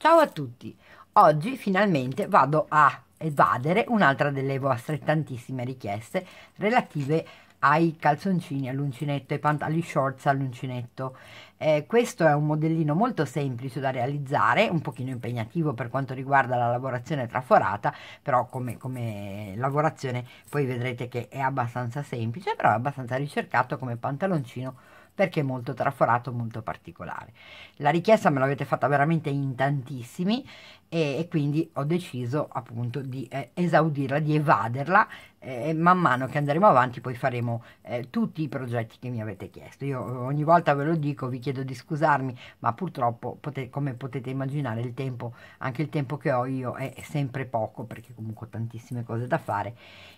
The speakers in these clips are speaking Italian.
Ciao a tutti! Oggi finalmente vado a evadere un'altra delle vostre tantissime richieste relative ai calzoncini all'uncinetto e pantaloni shorts all'uncinetto. Eh, questo è un modellino molto semplice da realizzare, un pochino impegnativo per quanto riguarda la lavorazione traforata, però come, come lavorazione poi vedrete che è abbastanza semplice, però è abbastanza ricercato come pantaloncino perché è molto traforato, molto particolare. La richiesta me l'avete fatta veramente in tantissimi e, e quindi ho deciso appunto di eh, esaudirla, di evaderla eh, man mano che andremo avanti poi faremo eh, tutti i progetti che mi avete chiesto. Io eh, ogni volta ve lo dico, vi chiedo di scusarmi, ma purtroppo potete, come potete immaginare il tempo, anche il tempo che ho io è sempre poco perché comunque ho tantissime cose da fare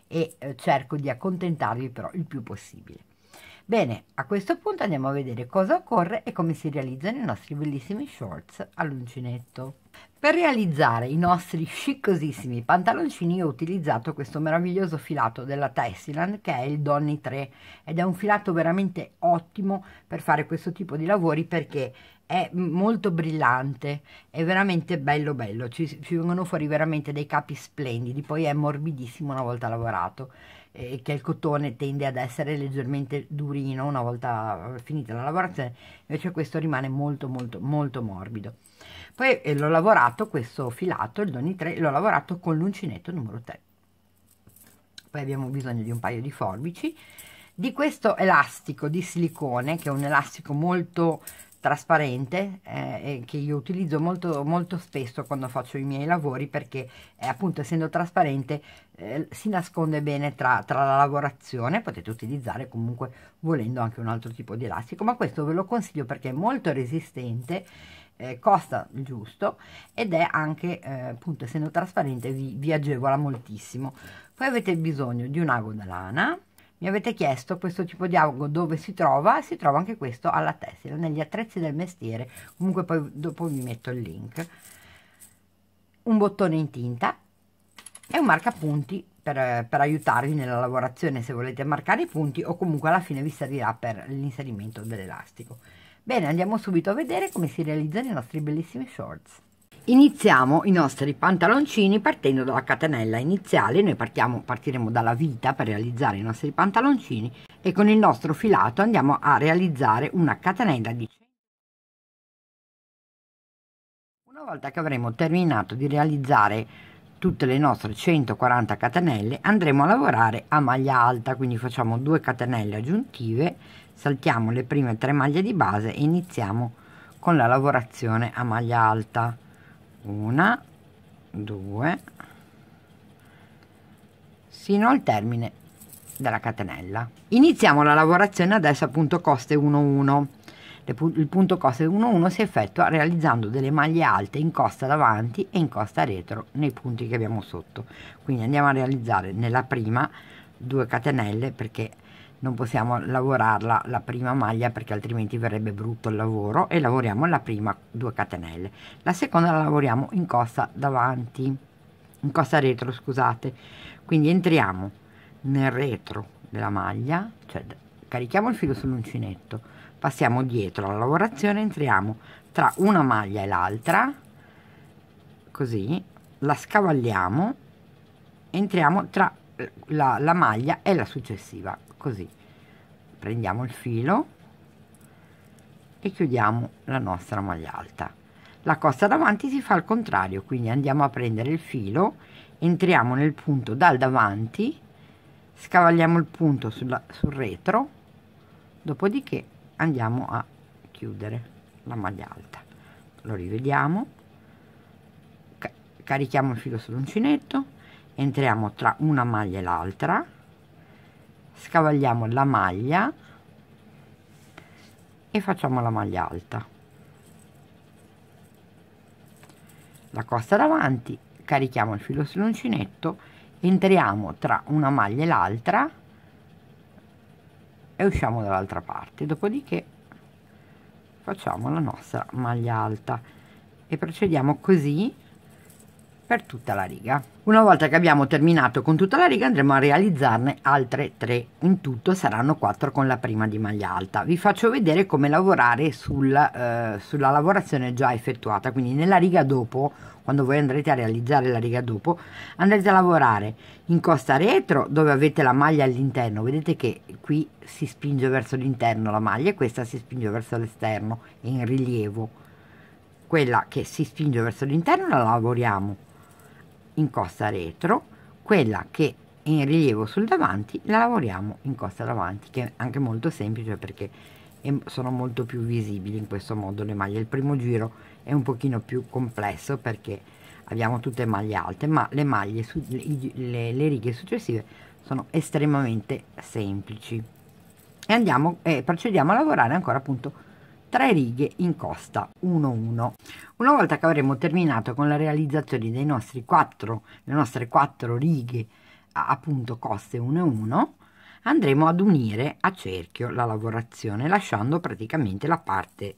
e eh, cerco di accontentarvi però il più possibile. Bene, a questo punto andiamo a vedere cosa occorre e come si realizzano i nostri bellissimi shorts all'uncinetto. Per realizzare i nostri chiccosissimi pantaloncini ho utilizzato questo meraviglioso filato della Tessiland che è il Donny 3 ed è un filato veramente ottimo per fare questo tipo di lavori perché è molto brillante, è veramente bello bello, ci, ci vengono fuori veramente dei capi splendidi, poi è morbidissimo una volta lavorato eh, che il cotone tende ad essere leggermente durino una volta eh, finita la lavorazione, invece questo rimane molto molto molto morbido. Poi eh, l'ho lavorato questo filato, il Doni 3, l'ho lavorato con l'uncinetto numero 3. Poi abbiamo bisogno di un paio di forbici, di questo elastico di silicone che è un elastico molto trasparente eh, che io utilizzo molto, molto spesso quando faccio i miei lavori perché eh, appunto essendo trasparente eh, si nasconde bene tra, tra, la lavorazione potete utilizzare comunque volendo anche un altro tipo di elastico ma questo ve lo consiglio perché è molto resistente eh, costa il giusto ed è anche eh, appunto essendo trasparente vi, vi agevola moltissimo poi avete bisogno di un ago da lana mi avete chiesto questo tipo di ago dove si trova si trova anche questo alla tessera negli attrezzi del mestiere comunque poi dopo vi metto il link un bottone in tinta e un marcapunti per, per aiutarvi nella lavorazione se volete marcare i punti o comunque alla fine vi servirà per l'inserimento dell'elastico bene andiamo subito a vedere come si realizzano i nostri bellissimi shorts Iniziamo i nostri pantaloncini partendo dalla catenella iniziale, noi partiamo, partiremo dalla vita per realizzare i nostri pantaloncini e con il nostro filato andiamo a realizzare una catenella di Una volta che avremo terminato di realizzare tutte le nostre 140 catenelle andremo a lavorare a maglia alta, quindi facciamo due catenelle aggiuntive, saltiamo le prime tre maglie di base e iniziamo con la lavorazione a maglia alta una due sino al termine della catenella iniziamo la lavorazione adesso a punto coste 1 1 il punto coste 1 1 si effettua realizzando delle maglie alte in costa davanti e in costa retro nei punti che abbiamo sotto quindi andiamo a realizzare nella prima 2 catenelle perché non possiamo lavorarla la prima maglia perché altrimenti verrebbe brutto il lavoro e lavoriamo la prima 2 catenelle la seconda la lavoriamo in costa davanti in costa retro scusate quindi entriamo nel retro della maglia cioè carichiamo il filo sull'uncinetto passiamo dietro alla lavorazione entriamo tra una maglia e l'altra così la scavalliamo entriamo tra la, la maglia e la successiva così prendiamo il filo e chiudiamo la nostra maglia alta la costa davanti si fa al contrario quindi andiamo a prendere il filo entriamo nel punto dal davanti scavalliamo il punto sulla, sul retro dopodiché andiamo a chiudere la maglia alta lo rivediamo carichiamo il filo sull'uncinetto entriamo tra una maglia e l'altra scavagliamo la maglia e facciamo la maglia alta la costa davanti carichiamo il filo sull'uncinetto entriamo tra una maglia e l'altra e usciamo dall'altra parte dopodiché facciamo la nostra maglia alta e procediamo così per tutta la riga. Una volta che abbiamo terminato con tutta la riga andremo a realizzarne altre tre, in tutto saranno quattro con la prima di maglia alta. Vi faccio vedere come lavorare sul, eh, sulla lavorazione già effettuata, quindi nella riga dopo, quando voi andrete a realizzare la riga dopo, andrete a lavorare in costa retro dove avete la maglia all'interno, vedete che qui si spinge verso l'interno la maglia e questa si spinge verso l'esterno in rilievo. Quella che si spinge verso l'interno la lavoriamo in costa retro, quella che è in rilievo sul davanti la lavoriamo in costa davanti, che è anche molto semplice perché sono molto più visibili in questo modo le maglie. Il primo giro è un pochino più complesso perché abbiamo tutte maglie alte, ma le maglie, su, le, le, le righe successive sono estremamente semplici. E andiamo e eh, procediamo a lavorare ancora appunto tre righe in costa 1-1. Una volta che avremo terminato con la realizzazione dei nostri quattro, le nostre quattro righe appunto coste 1-1, andremo ad unire a cerchio la lavorazione lasciando praticamente la parte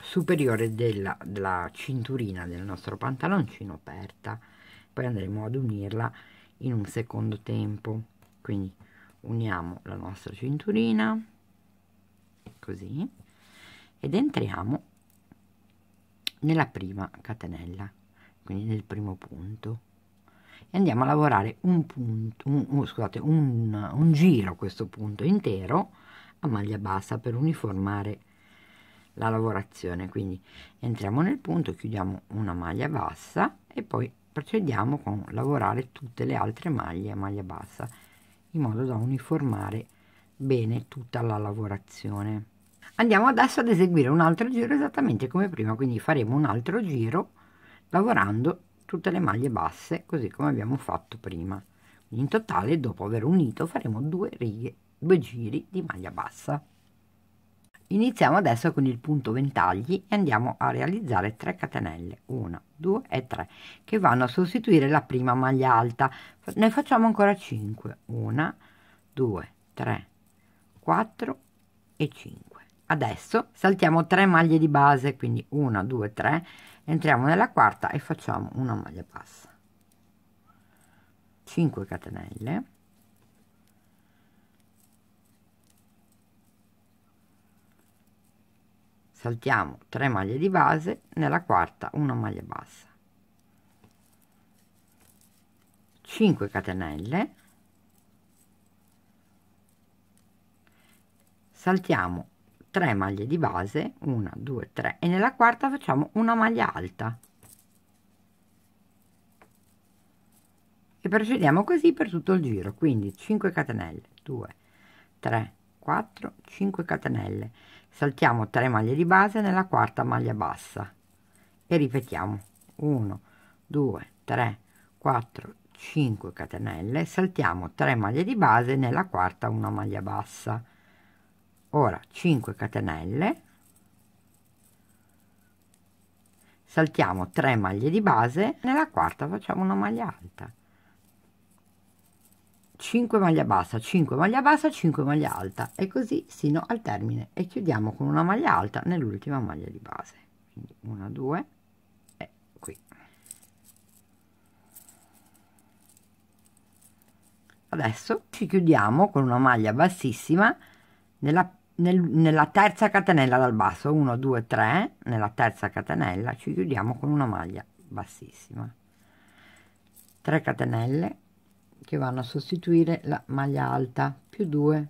superiore della, della cinturina del nostro pantaloncino aperta. Poi andremo ad unirla in un secondo tempo. Quindi uniamo la nostra cinturina così ed entriamo nella prima catenella quindi nel primo punto e andiamo a lavorare un punto un, oh, scusate un, un giro questo punto intero a maglia bassa per uniformare la lavorazione quindi entriamo nel punto chiudiamo una maglia bassa e poi procediamo con lavorare tutte le altre maglie a maglia bassa in modo da uniformare bene tutta la lavorazione Andiamo adesso ad eseguire un altro giro esattamente come prima, quindi faremo un altro giro lavorando tutte le maglie basse così come abbiamo fatto prima. In totale dopo aver unito faremo due righe, due giri di maglia bassa. Iniziamo adesso con il punto ventagli e andiamo a realizzare 3 catenelle, 1, 2 e 3, che vanno a sostituire la prima maglia alta. Ne facciamo ancora 5, 1, 2, 3, 4 e 5 adesso saltiamo 3 maglie di base quindi 1 2 3 entriamo nella quarta e facciamo una maglia bassa 5 catenelle saltiamo 3 maglie di base nella quarta una maglia bassa 5 catenelle saltiamo 3 maglie di base 1 2 3 e nella quarta facciamo una maglia alta e procediamo così per tutto il giro quindi 5 catenelle 2 3 4 5 catenelle saltiamo 3 maglie di base nella quarta maglia bassa e ripetiamo 1 2 3 4 5 catenelle saltiamo 3 maglie di base nella quarta una maglia bassa ora 5 catenelle saltiamo 3 maglie di base nella quarta facciamo una maglia alta 5 maglia bassa 5 maglia bassa 5 maglia alta e così sino al termine e chiudiamo con una maglia alta nell'ultima maglia di base quindi una due e qui adesso ci chiudiamo con una maglia bassissima nella nel, nella terza catenella dal basso 1 2 3 nella terza catenella ci chiudiamo con una maglia bassissima 3 catenelle che vanno a sostituire la maglia alta più 2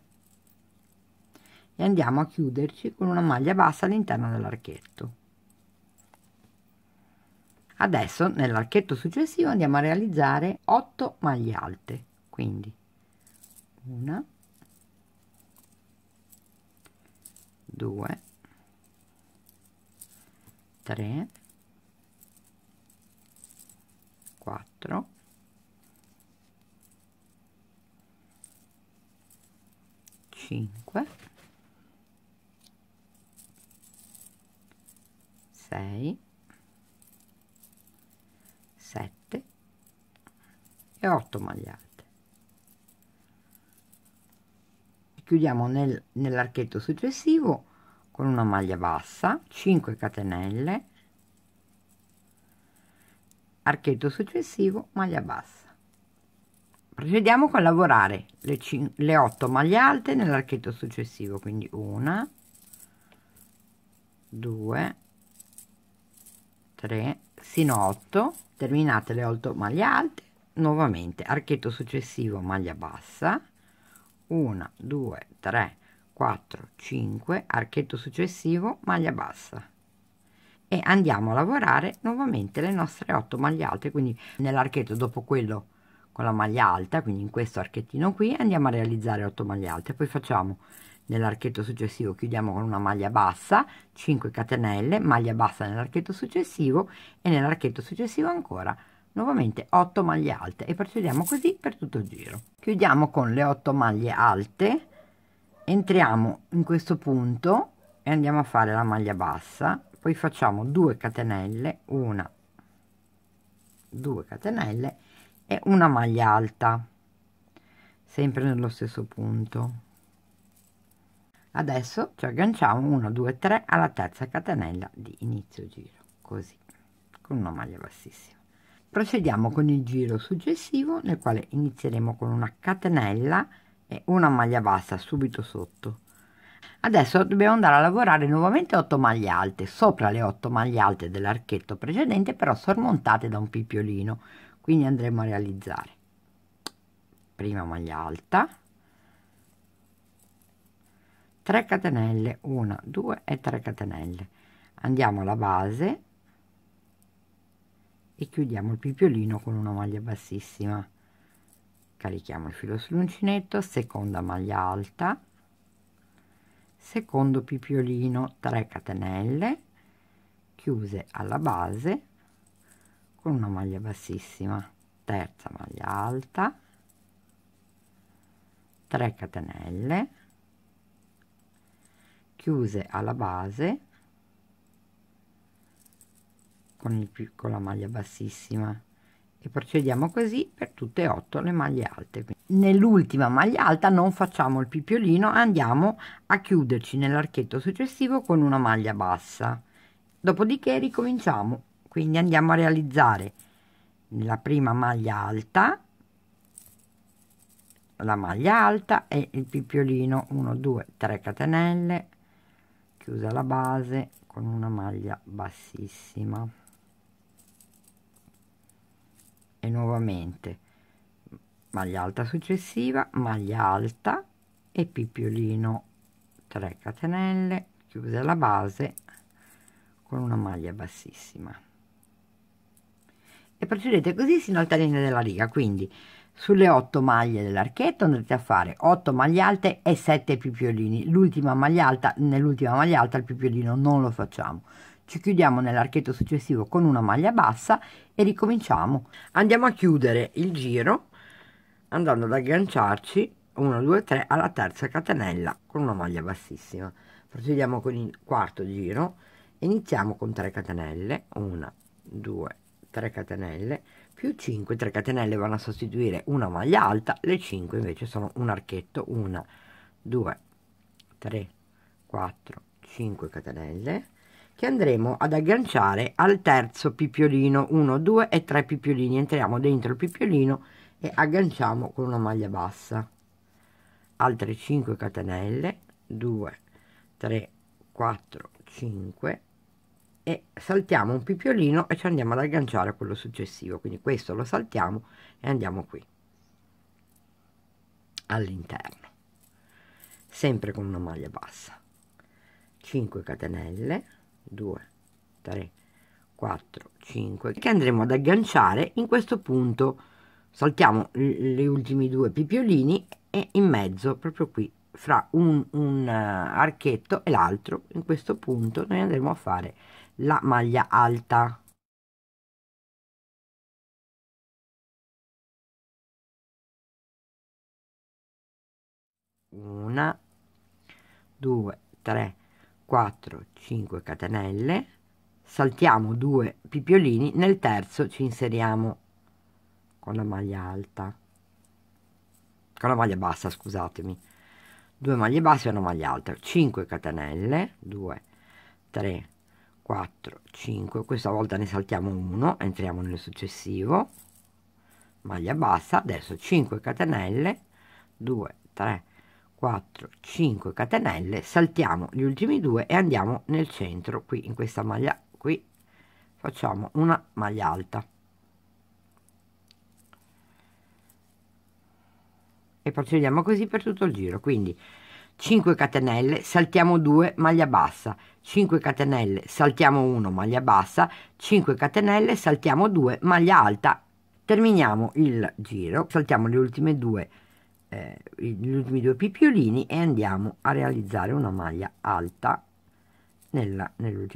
e andiamo a chiuderci con una maglia bassa all'interno dell'archetto adesso nell'archetto successivo andiamo a realizzare 8 maglie alte quindi una 2 3 4 5 6 7 e 8 maglie alte chiudiamo nel, nell'archetto successivo con una maglia bassa 5 catenelle archetto successivo maglia bassa procediamo con lavorare le, le 8 maglie alte nell'archetto successivo quindi una 2 3 sino a 8 terminate le 8 maglie alte nuovamente archetto successivo maglia bassa 1 2 3 4 5 archetto successivo maglia bassa e andiamo a lavorare nuovamente le nostre 8 maglie alte quindi nell'archetto dopo quello con la maglia alta quindi in questo archettino qui andiamo a realizzare 8 maglie alte poi facciamo nell'archetto successivo chiudiamo con una maglia bassa 5 catenelle maglia bassa nell'archetto successivo e nell'archetto successivo ancora nuovamente 8 maglie alte e procediamo così per tutto il giro chiudiamo con le 8 maglie alte entriamo in questo punto e andiamo a fare la maglia bassa poi facciamo 2 catenelle una 2 catenelle e una maglia alta sempre nello stesso punto adesso ci agganciamo 1 2 3 alla terza catenella di inizio giro così con una maglia bassissima procediamo con il giro successivo nel quale inizieremo con una catenella e una maglia bassa subito sotto. Adesso dobbiamo andare a lavorare nuovamente 8 maglie alte, sopra le 8 maglie alte dell'archetto precedente, però sormontate da un pippiolino, quindi andremo a realizzare prima maglia alta, 3 catenelle 1 2 e 3 catenelle andiamo alla base e chiudiamo il pippiolino con una maglia bassissima carichiamo il filo sull'uncinetto seconda maglia alta secondo pipiolino 3 catenelle chiuse alla base con una maglia bassissima terza maglia alta 3 catenelle chiuse alla base con, il, con la maglia bassissima e procediamo così per tutte e otto le maglie alte nell'ultima maglia alta non facciamo il pippiolino andiamo a chiuderci nell'archetto successivo con una maglia bassa dopodiché ricominciamo quindi andiamo a realizzare la prima maglia alta la maglia alta e il pippiolino 1 2 3 catenelle chiusa la base con una maglia bassissima e nuovamente maglia alta successiva maglia alta e pippiolino 3 catenelle chiusa la base con una maglia bassissima e procedete così sino al termine della riga quindi sulle 8 maglie dell'archetto andrete a fare 8 maglie alte e 7 pippiolini l'ultima maglia alta nell'ultima maglia alta il pippiolino non lo facciamo ci chiudiamo nell'archetto successivo con una maglia bassa e ricominciamo andiamo a chiudere il giro andando ad agganciarci 1 2 3 alla terza catenella con una maglia bassissima procediamo con il quarto giro e iniziamo con 3 catenelle 1 2 3 catenelle più 5 3 catenelle vanno a sostituire una maglia alta le 5 invece sono un archetto 1 2 3 4 5 catenelle che andremo ad agganciare al terzo pippiolino 1 2 e 3 pippiolini entriamo dentro il pippiolino e agganciamo con una maglia bassa altre 5 catenelle 2 3 4 5 e saltiamo un pippiolino e ci andiamo ad agganciare a quello successivo quindi questo lo saltiamo e andiamo qui all'interno sempre con una maglia bassa 5 catenelle 2 3 4 5 che andremo ad agganciare in questo punto saltiamo gli ultimi due pipiolini e in mezzo proprio qui fra un, un eh, archetto e l'altro in questo punto noi andremo a fare la maglia alta una due tre 4 5 catenelle saltiamo 2 pipiolini nel terzo ci inseriamo con la maglia alta con la maglia bassa scusatemi 2 maglie basse e una maglia alta 5 catenelle 2 3 4 5 questa volta ne saltiamo uno entriamo nel successivo maglia bassa adesso 5 catenelle 2 3 4, 5 catenelle, saltiamo gli ultimi due e andiamo nel centro, qui in questa maglia qui facciamo una maglia alta. E procediamo così per tutto il giro, quindi 5 catenelle, saltiamo 2, maglia bassa, 5 catenelle, saltiamo 1, maglia bassa, 5 catenelle, saltiamo 2, maglia alta. Terminiamo il giro, saltiamo le ultime due eh, gli ultimi due pippiolini e andiamo a realizzare una maglia alta nell'ultima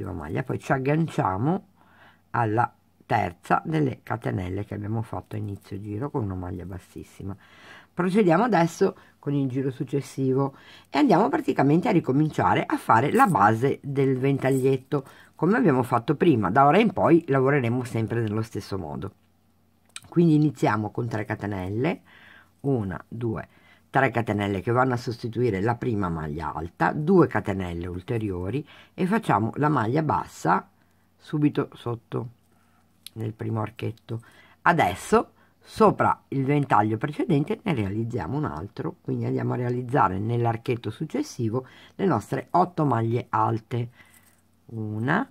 nell maglia poi ci agganciamo alla terza delle catenelle che abbiamo fatto a inizio giro con una maglia bassissima procediamo adesso con il giro successivo e andiamo praticamente a ricominciare a fare la base del ventaglietto come abbiamo fatto prima da ora in poi lavoreremo sempre nello stesso modo quindi iniziamo con 3 catenelle una, due, tre catenelle che vanno a sostituire la prima maglia alta, due catenelle ulteriori e facciamo la maglia bassa subito sotto nel primo archetto. Adesso sopra il ventaglio precedente ne realizziamo un altro, quindi andiamo a realizzare nell'archetto successivo le nostre otto maglie alte. Una,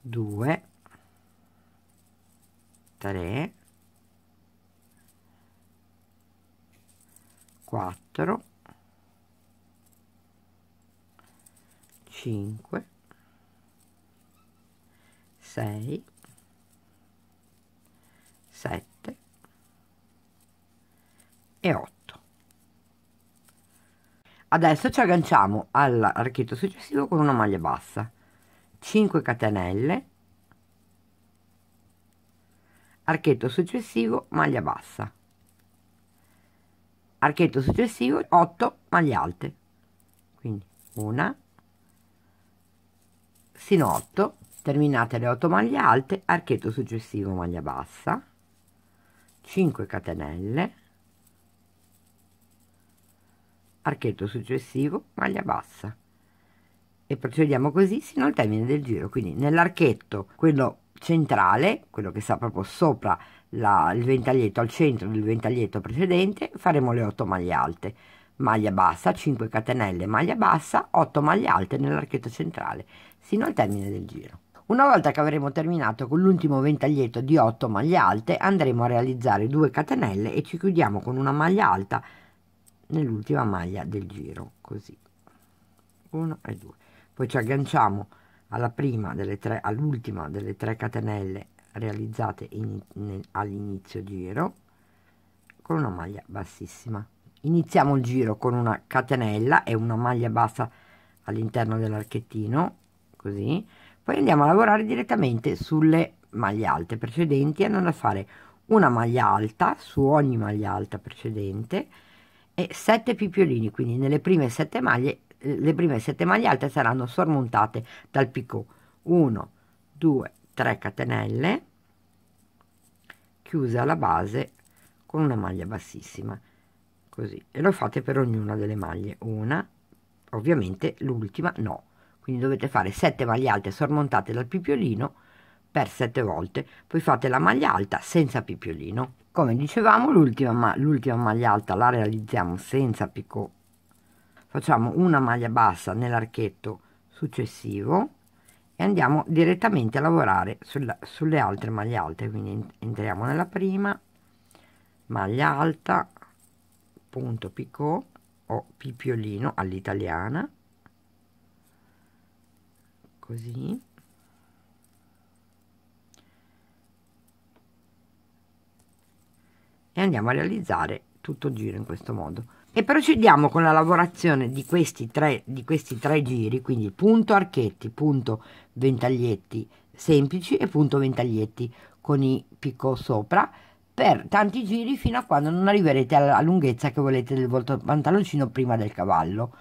due, tre, 4 5 6 7 e 8 adesso ci agganciamo all'archetto successivo con una maglia bassa 5 catenelle archetto successivo maglia bassa archetto successivo 8 maglie alte quindi una sino 8 terminate le 8 maglie alte archetto successivo maglia bassa 5 catenelle archetto successivo maglia bassa e procediamo così sino al termine del giro quindi nell'archetto quello centrale quello che sta proprio sopra la, il ventaglietto al centro del ventaglietto precedente faremo le 8 maglie alte maglia bassa 5 catenelle maglia bassa 8 maglie alte nell'archetto centrale sino al termine del giro una volta che avremo terminato con l'ultimo ventaglietto di 8 maglie alte andremo a realizzare 2 catenelle e ci chiudiamo con una maglia alta nell'ultima maglia del giro così 1 e 2 poi ci agganciamo alla prima delle tre all'ultima delle 3 catenelle realizzate in, in, all'inizio giro con una maglia bassissima iniziamo il giro con una catenella e una maglia bassa all'interno dell'archettino così poi andiamo a lavorare direttamente sulle maglie alte precedenti andando a fare una maglia alta su ogni maglia alta precedente e 7 picciolini quindi nelle prime 7 maglie eh, le prime 7 maglie alte saranno sormontate dal picco 1 2 3. 3 catenelle chiuse alla base con una maglia bassissima così e lo fate per ognuna delle maglie una ovviamente l'ultima no quindi dovete fare 7 maglie alte sormontate dal pipiolino per 7 volte poi fate la maglia alta senza pipiolino come dicevamo l'ultima, ma l'ultima maglia alta la realizziamo senza picco facciamo una maglia bassa nell'archetto successivo andiamo direttamente a lavorare sulla, sulle altre maglie alte quindi entriamo nella prima maglia alta punto picot o pippiolino all'italiana così e andiamo a realizzare tutto il giro in questo modo e procediamo con la lavorazione di questi tre, di questi tre giri, quindi punto archetti, punto ventaglietti semplici e punto ventaglietti con i picco sopra per tanti giri fino a quando non arriverete alla lunghezza che volete del volto pantaloncino prima del cavallo.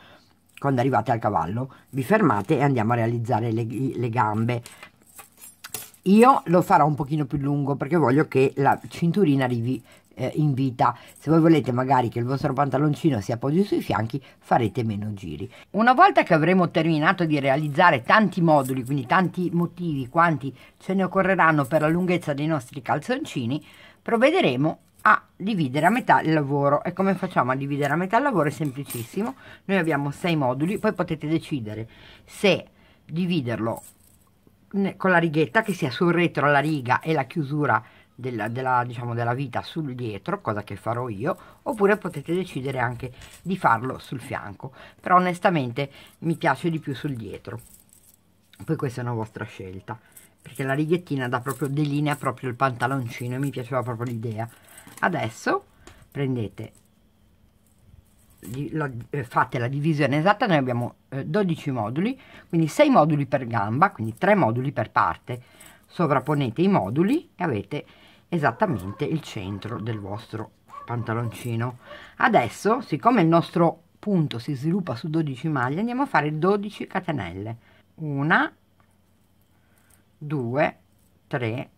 Quando arrivate al cavallo vi fermate e andiamo a realizzare le, le gambe. Io lo farò un pochino più lungo perché voglio che la cinturina arrivi eh, in vita. Se voi volete magari che il vostro pantaloncino si appoggi sui fianchi, farete meno giri. Una volta che avremo terminato di realizzare tanti moduli, quindi tanti motivi quanti ce ne occorreranno per la lunghezza dei nostri calzoncini, provvederemo a dividere a metà il lavoro e come facciamo a dividere a metà il lavoro è semplicissimo noi abbiamo sei moduli poi potete decidere se dividerlo con la righetta che sia sul retro la riga e la chiusura della, della, diciamo, della vita sul dietro, cosa che farò io, oppure potete decidere anche di farlo sul fianco, però onestamente mi piace di più sul dietro. Poi questa è una vostra scelta, perché la righettina da proprio, delinea proprio il pantaloncino e mi piaceva proprio l'idea. Adesso prendete la, eh, fate la divisione esatta, noi abbiamo eh, 12 moduli, quindi 6 moduli per gamba, quindi 3 moduli per parte. Sovrapponete i moduli e avete esattamente il centro del vostro pantaloncino. Adesso, siccome il nostro punto si sviluppa su 12 maglie, andiamo a fare 12 catenelle. 1, 2, 3,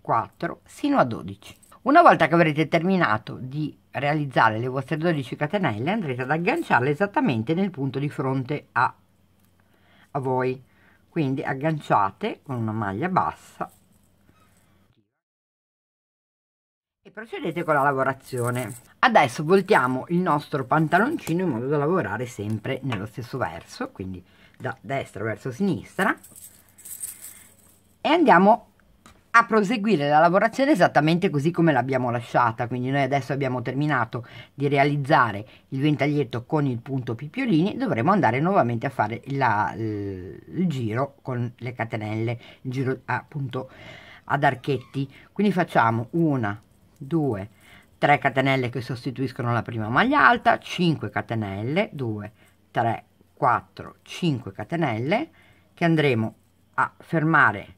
4, sino a 12. Una volta che avrete terminato di realizzare le vostre 12 catenelle, andrete ad agganciarle esattamente nel punto di fronte a, a voi. Quindi agganciate con una maglia bassa e procedete con la lavorazione adesso voltiamo il nostro pantaloncino in modo da lavorare sempre nello stesso verso quindi da destra verso sinistra e andiamo a proseguire la lavorazione esattamente così come l'abbiamo lasciata quindi noi adesso abbiamo terminato di realizzare il ventaglietto con il punto pippiolini dovremo andare nuovamente a fare la, il, il giro con le catenelle il giro appunto ad archetti quindi facciamo una 2 3 catenelle che sostituiscono la prima maglia alta 5 catenelle 2 3 4 5 catenelle che andremo a fermare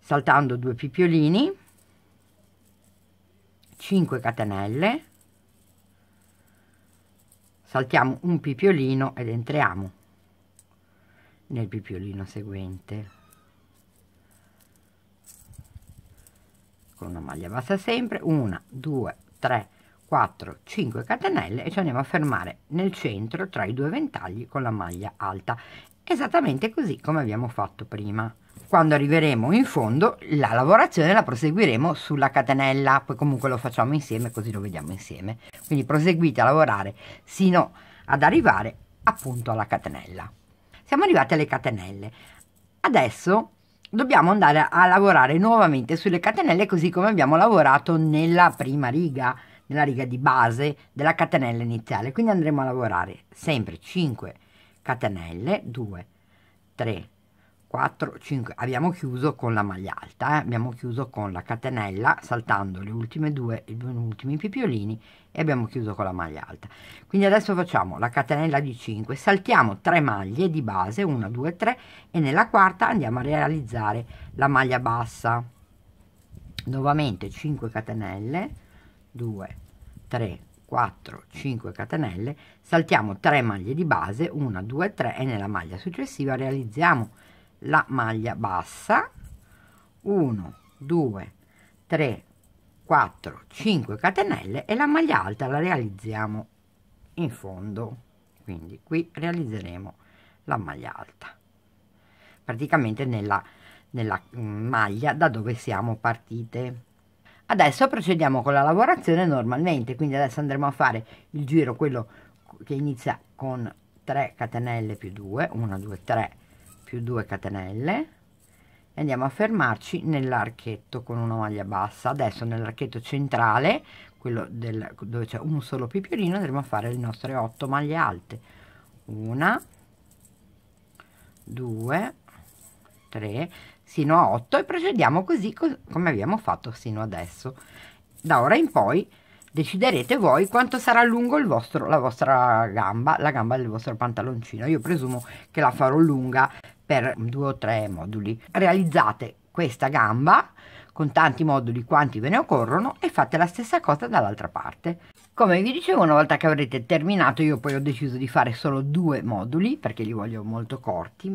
saltando due pippiolini 5 catenelle saltiamo un pippiolino ed entriamo nel pippiolino seguente con una maglia bassa sempre 1 2 3 4 5 catenelle e ci andiamo a fermare nel centro tra i due ventagli con la maglia alta esattamente così come abbiamo fatto prima quando arriveremo in fondo la lavorazione la proseguiremo sulla catenella poi comunque lo facciamo insieme così lo vediamo insieme quindi proseguite a lavorare sino ad arrivare appunto alla catenella siamo arrivati alle catenelle adesso dobbiamo andare a lavorare nuovamente sulle catenelle così come abbiamo lavorato nella prima riga nella riga di base della catenella iniziale quindi andremo a lavorare sempre 5 catenelle 2 3 4, 5, abbiamo chiuso con la maglia alta, eh? abbiamo chiuso con la catenella saltando le ultime due, i due ultimi pipiolini e abbiamo chiuso con la maglia alta. Quindi adesso facciamo la catenella di 5, saltiamo 3 maglie di base, 1, 2, 3 e nella quarta andiamo a realizzare la maglia bassa. Nuovamente 5 catenelle, 2, 3, 4, 5 catenelle, saltiamo 3 maglie di base, 1, 2, 3 e nella maglia successiva realizziamo la maglia bassa 1 2 3 4 5 catenelle e la maglia alta la realizziamo in fondo quindi qui realizzeremo la maglia alta praticamente nella, nella mm, maglia da dove siamo partite adesso procediamo con la lavorazione normalmente quindi adesso andremo a fare il giro quello che inizia con 3 catenelle più 2 1 2 3 più 2 catenelle e andiamo a fermarci nell'archetto con una maglia bassa adesso nell'archetto centrale quello del, dove c'è un solo pipiolino andremo a fare le nostre 8 maglie alte 1 2 3 sino a 8 e procediamo così co come abbiamo fatto sino adesso da ora in poi deciderete voi quanto sarà lungo il vostro, la vostra gamba, la gamba del vostro pantaloncino. Io presumo che la farò lunga per due o tre moduli. Realizzate questa gamba con tanti moduli quanti ve ne occorrono e fate la stessa cosa dall'altra parte. Come vi dicevo, una volta che avrete terminato, io poi ho deciso di fare solo due moduli perché li voglio molto corti.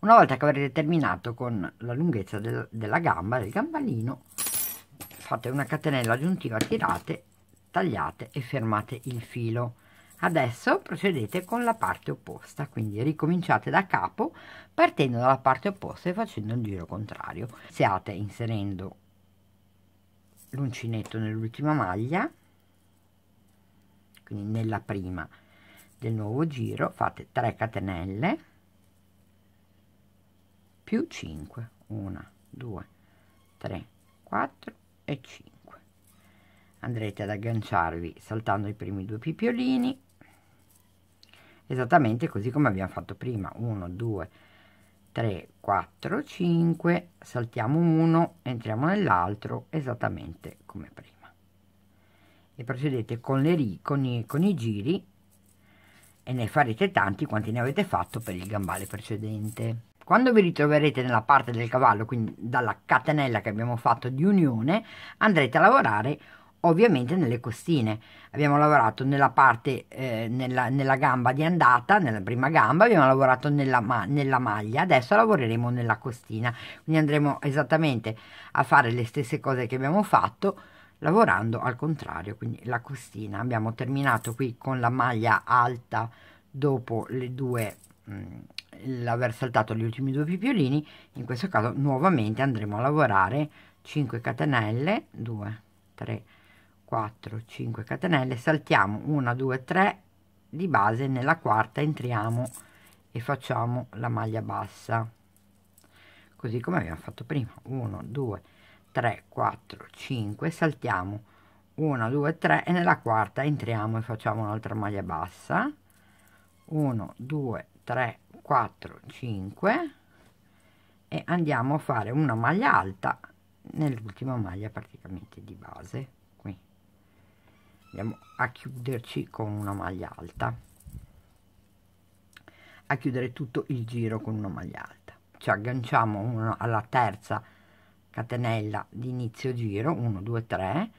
Una volta che avrete terminato con la lunghezza del, della gamba, del gambalino, fate una catenella aggiuntiva, tirate, tagliate e fermate il filo adesso procedete con la parte opposta quindi ricominciate da capo partendo dalla parte opposta e facendo il giro contrario iniziate inserendo l'uncinetto nell'ultima maglia quindi nella prima del nuovo giro fate 3 catenelle più 5 1 2 3 4 e 5 andrete ad agganciarvi saltando i primi due pipiolini esattamente così come abbiamo fatto prima 1 2 3 4 5 saltiamo uno entriamo nell'altro esattamente come prima e procedete con le con i, con i giri e ne farete tanti quanti ne avete fatto per il gambale precedente quando vi ritroverete nella parte del cavallo quindi dalla catenella che abbiamo fatto di unione andrete a lavorare ovviamente nelle costine. Abbiamo lavorato nella parte, eh, nella, nella, gamba di andata, nella prima gamba, abbiamo lavorato nella, ma nella, maglia, adesso lavoreremo nella costina. Quindi andremo esattamente a fare le stesse cose che abbiamo fatto lavorando al contrario, quindi la costina. Abbiamo terminato qui con la maglia alta dopo le due mm, l'aver saltato gli ultimi due pipiolini in questo caso nuovamente andremo a lavorare 5 catenelle 2 3 4 5 catenelle saltiamo 1 2 3 di base nella quarta entriamo e facciamo la maglia bassa così come abbiamo fatto prima 1 2 3 4 5 saltiamo 1 2 3 e nella quarta entriamo e facciamo un'altra maglia bassa 1 2 3 4 5 e andiamo a fare una maglia alta nell'ultima maglia praticamente di base andiamo a chiuderci con una maglia alta a chiudere tutto il giro con una maglia alta ci agganciamo uno alla terza catenella di inizio giro 1 2 3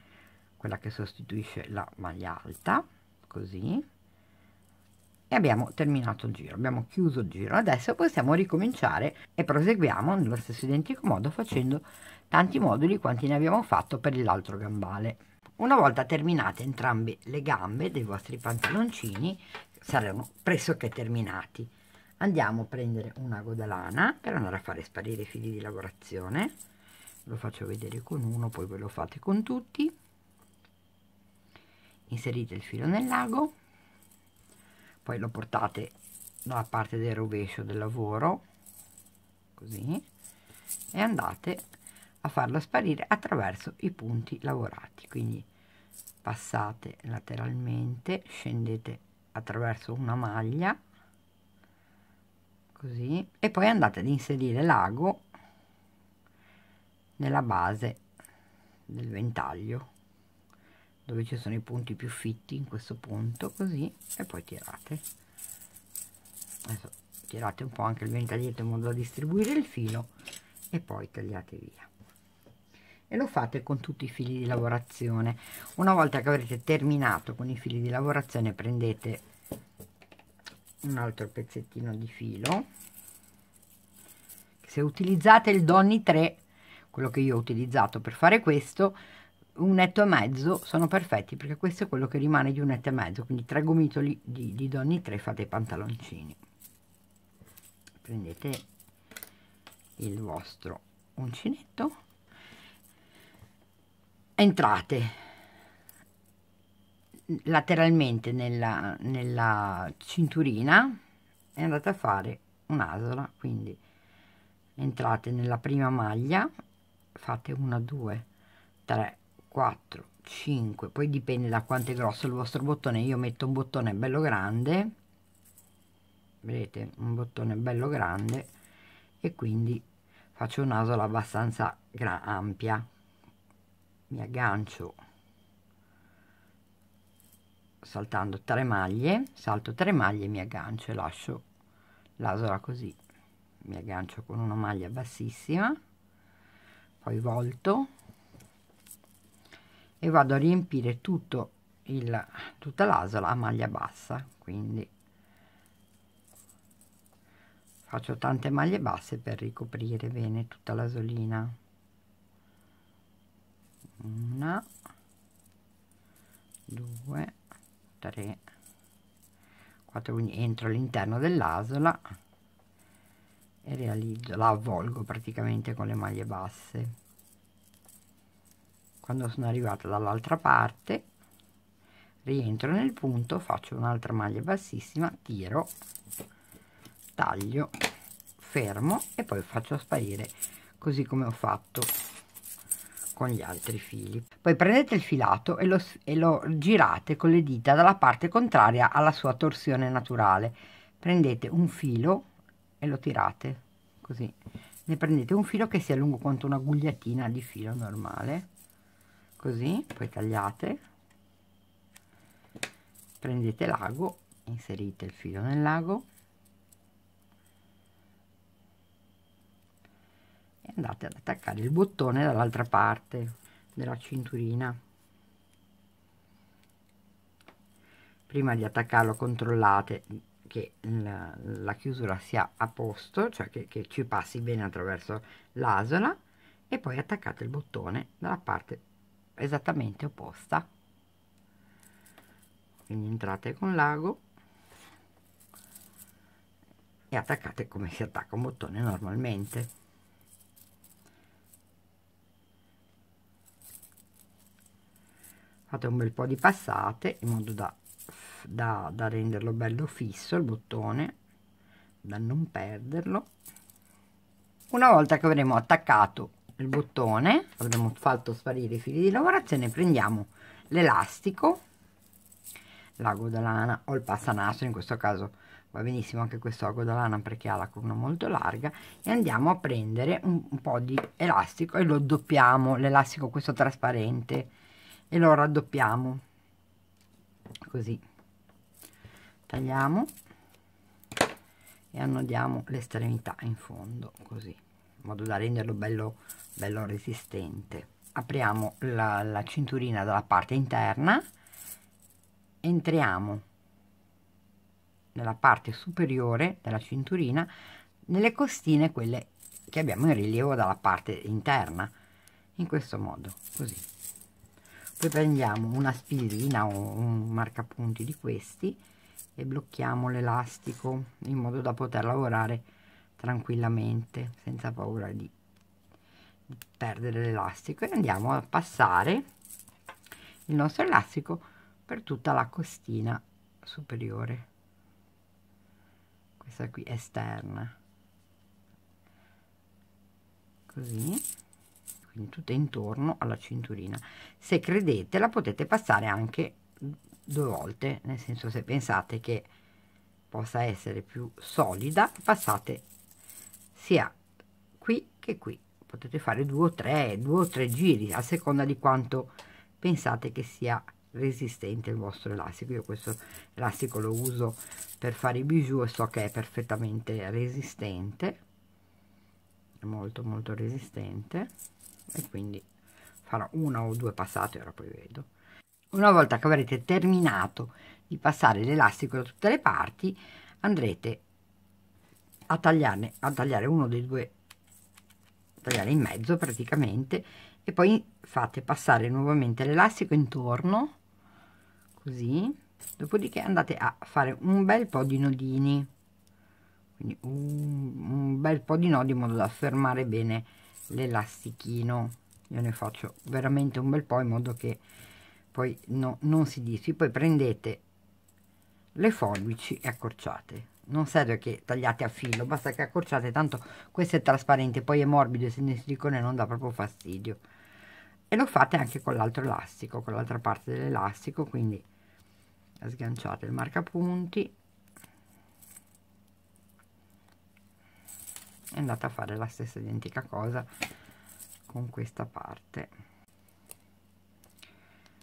quella che sostituisce la maglia alta così e abbiamo terminato il giro abbiamo chiuso il giro adesso possiamo ricominciare e proseguiamo nello stesso identico modo facendo tanti moduli quanti ne abbiamo fatto per l'altro gambale una volta terminate entrambe le gambe dei vostri pantaloncini, saranno pressoché terminati. Andiamo a prendere una godalana per andare a fare sparire i fili di lavorazione. Lo faccio vedere con uno, poi ve lo fate con tutti. Inserite il filo nell'ago, poi lo portate dalla parte del rovescio del lavoro, così, e andate a farlo sparire attraverso i punti lavorati. Quindi passate lateralmente scendete attraverso una maglia così e poi andate ad inserire l'ago nella base del ventaglio dove ci sono i punti più fitti in questo punto così e poi tirate adesso tirate un po' anche il ventaglietto in modo da distribuire il filo e poi tagliate via e lo fate con tutti i fili di lavorazione una volta che avrete terminato con i fili di lavorazione prendete un altro pezzettino di filo se utilizzate il Donny 3 quello che io ho utilizzato per fare questo un netto e mezzo sono perfetti perché questo è quello che rimane di un netto e mezzo quindi tre gomitoli di, di Donny 3 fate i pantaloncini prendete il vostro uncinetto entrate lateralmente nella, nella cinturina e andate a fare un'asola quindi entrate nella prima maglia fate 1 2 3 4 5 poi dipende da quanto è grosso il vostro bottone io metto un bottone bello grande vedete un bottone bello grande e quindi faccio un'asola abbastanza ampia mi aggancio saltando 3 maglie salto 3 maglie mi aggancio e lascio l'asola così mi aggancio con una maglia bassissima poi volto e vado a riempire tutto il tutta l'asola a maglia bassa quindi faccio tante maglie basse per ricoprire bene tutta l'asolina una due tre quattro quindi entro all'interno dell'asola e realizzo la avvolgo praticamente con le maglie basse quando sono arrivata dall'altra parte rientro nel punto faccio un'altra maglia bassissima tiro taglio fermo e poi faccio sparire così come ho fatto con gli altri fili. Poi prendete il filato e lo, e lo girate con le dita dalla parte contraria alla sua torsione naturale. Prendete un filo e lo tirate così. Ne prendete un filo che sia lungo quanto una gugliatina di filo normale, così, poi tagliate, prendete l'ago, inserite il filo nell'ago andate ad attaccare il bottone dall'altra parte della cinturina prima di attaccarlo controllate che la, la chiusura sia a posto cioè che, che ci passi bene attraverso l'asola e poi attaccate il bottone dalla parte esattamente opposta quindi entrate con l'ago e attaccate come si attacca un bottone normalmente fate un bel po' di passate in modo da, da, da renderlo bello fisso il bottone da non perderlo una volta che avremo attaccato il bottone avremo fatto sparire i fili di lavorazione prendiamo l'elastico la godalana o il passanastro in questo caso va benissimo anche questo a godalana perché ha la corona molto larga e andiamo a prendere un, un po' di elastico e lo doppiamo l'elastico questo trasparente e lo raddoppiamo così tagliamo e annodiamo l'estremità in fondo così in modo da renderlo bello bello resistente apriamo la, la cinturina dalla parte interna entriamo nella parte superiore della cinturina nelle costine quelle che abbiamo in rilievo dalla parte interna in questo modo così poi prendiamo una spillina o un marcapunti di questi e blocchiamo l'elastico in modo da poter lavorare tranquillamente senza paura di perdere l'elastico e andiamo a passare il nostro elastico per tutta la costina superiore questa qui esterna così quindi tutta intorno alla cinturina se credete la potete passare anche due volte nel senso se pensate che possa essere più solida passate sia qui che qui potete fare due o tre due o tre giri a seconda di quanto pensate che sia resistente il vostro elastico io questo elastico lo uso per fare i bijou e so che è perfettamente resistente molto molto resistente e quindi farò una o due passate ora poi vedo una volta che avrete terminato di passare l'elastico da tutte le parti andrete a tagliarne a tagliare uno dei due tagliare in mezzo praticamente e poi fate passare nuovamente l'elastico intorno così dopodiché andate a fare un bel po di nodini quindi un, un bel po di nodi in modo da fermare bene l'elastichino io ne faccio veramente un bel po' in modo che poi no, non si dissi poi prendete le forbici e accorciate non serve che tagliate a filo basta che accorciate tanto questo è trasparente poi è morbido e essendo in silicone non dà proprio fastidio e lo fate anche con l'altro elastico con l'altra parte dell'elastico quindi sganciate il marcapunti è andata a fare la stessa identica cosa con questa parte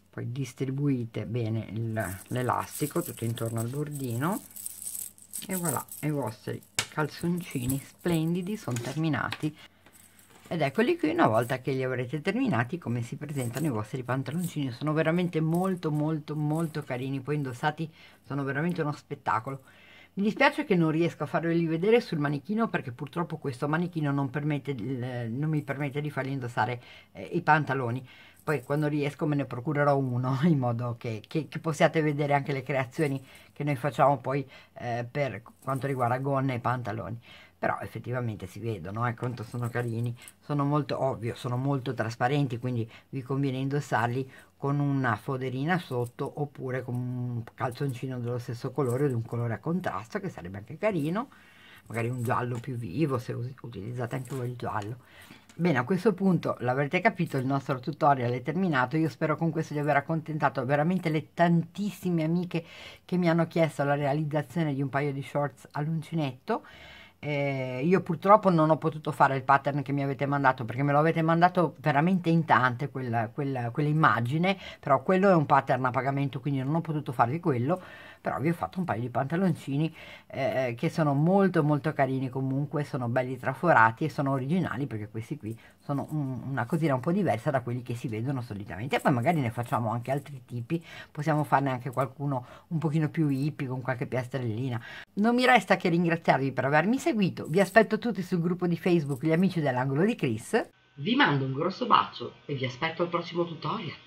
poi distribuite bene l'elastico tutto intorno al bordino e voilà i vostri calzoncini splendidi sono terminati ed eccoli qui una volta che li avrete terminati come si presentano i vostri pantaloncini sono veramente molto molto molto carini poi indossati sono veramente uno spettacolo mi dispiace che non riesco a farveli vedere sul manichino perché purtroppo questo manichino non, permette, non mi permette di fargli indossare eh, i pantaloni. Poi quando riesco me ne procurerò uno in modo che, che, che possiate vedere anche le creazioni che noi facciamo poi eh, per quanto riguarda gonne e pantaloni però effettivamente si vedono eh, quanto sono carini sono molto ovvio sono molto trasparenti quindi vi conviene indossarli con una foderina sotto oppure con un calzoncino dello stesso colore o di un colore a contrasto che sarebbe anche carino magari un giallo più vivo se utilizzate anche voi il giallo Bene, a questo punto l'avrete capito, il nostro tutorial è terminato. Io spero con questo di aver accontentato veramente le tantissime amiche che mi hanno chiesto la realizzazione di un paio di shorts all'uncinetto. Eh, io purtroppo non ho potuto fare il pattern che mi avete mandato perché me lo avete mandato veramente in tante quell'immagine, quella, quella però quello è un pattern a pagamento quindi non ho potuto farvi quello però vi ho fatto un paio di pantaloncini eh, che sono molto molto carini comunque sono belli traforati e sono originali perché questi qui sono un, una cosina un po' diversa da quelli che si vedono solitamente e poi magari ne facciamo anche altri tipi possiamo farne anche qualcuno un pochino più hippie con qualche piastrellina non mi resta che ringraziarvi per avermi seguito vi aspetto tutti sul gruppo di facebook gli amici dell'angolo di Chris vi mando un grosso bacio e vi aspetto al prossimo tutorial